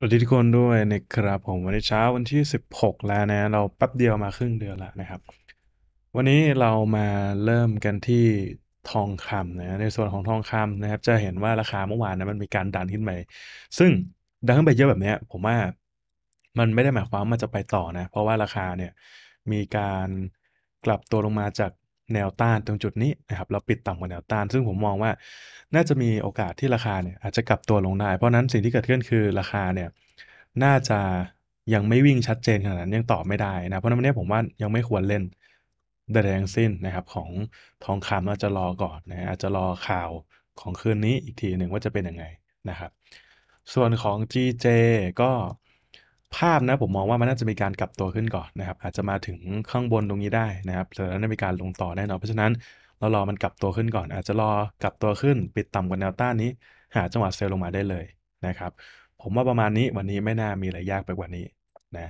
สวัสดีทุกคนด้วยนะครับผมวันนี้เช้าวันที่ 16 แล้วนะ เราแป๊บเดียวมาครึ่งเดือนแล้วนะครับ วันนี้เรามาเริ่มกันที่ทองคำนะในส่วนของทองคำนะครับ จะเห็นว่าราคาเมื่อวานนะมันมีการดันขึ้นไปซึ่งดันขึ้นไปเยอะแบบนี้ผมว่ามันไม่ได้หมายความว่าจะไปต่อนะ เพราะว่าราคาเนี่ย มีการกลับตัวลงมาจากแนวต้านตรงจุดนี้นะครับเราปิดต่ำกว่าแนวต้านซึ่งผมมองว่า น่าจะมีโอกาสที่ราคาเนี่ยอาจจะกลับตัวลงได้เพราะนั้นสิ่งที่เกิดขึ้นคือราคาเนี่ย น่าจะยังไม่วิ่งชัดเจนขนาดนั้นยังตอบไม่ได้นะเพราะนั้นวันนี้ผมว่ายังไม่ควรเล่นใดๆทั้งสิ้นนะครับ ของทองคำอาจจะรอก่อนนะอาจจะรอข่าวของคืนนี้อีกทีหนึ่งว่าจะเป็นยังไงนะครับ ส่วนของ GJ ก็ภาพนะผมมองว่ามันน่าจะมีการกลับตัวขึ้นก่อนนะครับ อาจจะมาถึงข้างบนตรงนี้ได้นะครับแต่แล้วมีการลงต่อแน่นอนเพราะฉะนั้นเรารอมันกลับตัวขึ้นก่อน อาจจะรอกลับตัวขึ้น ปิดต่ำกว่าแนวต้านนี้หาจังหวะเซลล์ลงมาได้เลยนะครับ ผมว่าประมาณนี้วันนี้ไม่น่ามีอะไรยากไปกว่านี้ นะ